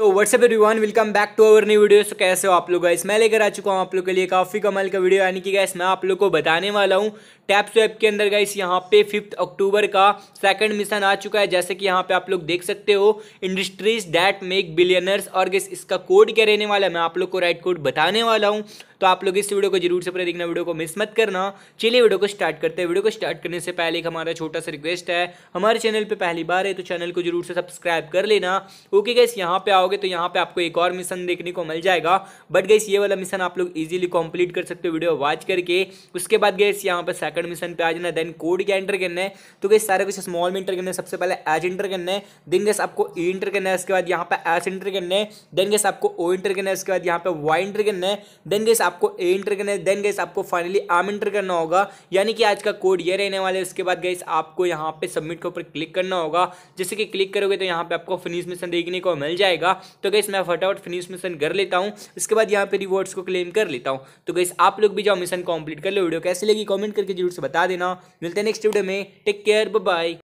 तो व्हाट्सएप वन welcome back to our new video so कैसे हो आप लोग गाइस मैं लेकर आ चुका हूँ आप लोग के लिए काफ़ी कमाल का वीडियो यानी कि गैस मैं आप लोग को बताने वाला हूँ टैप स्वैप के अंदर गाइस यहाँ पे फिफ्थ अक्टूबर का सेकंड मिशन आ चुका है जैसे कि यहाँ पे आप लोग देख सकते हो इंडस्ट्रीज डैट मेक बिलियनर्स और गैस इसका कोड क्या रहने वाला है मैं आप लोग को राइट कोड बताने वाला हूँ तो आप लोग इस वीडियो को जरूर से पूरे देखना वीडियो को मिस मत करना चलिए वीडियो को स्टार्ट करते हैं वीडियो को स्टार्ट करने से पहले एक हमारा छोटा सा रिक्वेस्ट है हमारे चैनल पर पहली बार है तो चैनल को जरूर से सब्सक्राइब कर लेना ओके गैस यहाँ पे आओगे तो यहाँ पे आपको एक और मिशन देखने को मिल जाएगा बट गैस ये वाला मिशन आप लोग इजिली कंप्लीट कर सकते हो वीडियो वॉच करके उसके बाद गैस यहाँ पर सेकंड मिशन पर आ जाना देन कोड क्या एंटर करना है तो गैस सारा कुछ स्मॉल में इंटर करना है सबसे पहले एज एंटर करना है देन गैस आपको ई e इंटर करना है उसके बाद यहाँ पे एस एंटर करना है देन गैस आपको ओ इंटर करना है उसके बाद यहाँ पे वाई एंटर करना है देन गैस आपको ए इंटर करना है देन गैस आपको फाइनली आम इंटर करना होगा यानी कि आज का कोड ये रहने वाला है उसके बाद गैस आपको यहाँ पे सबमिट के ऊपर क्लिक करना होगा जैसे कि क्लिक करोगे तो यहाँ पे आपको फिनिश मिशन देखने को मिल जाएगा तो गैस मैं फटाफट फिनिश मिशन कर लेता हूँ उसके बाद यहाँ पे रिवॉर्ड्स को क्लेम कर लेता हूँ तो गैस आप लोग भी जाओ मिशन कंप्लीट कर लो वीडियो कैसे लगी कॉमेंट करके जरूर से बता देना मिलते हैं नेक्स्ट वीडियो में टेक केयर बाय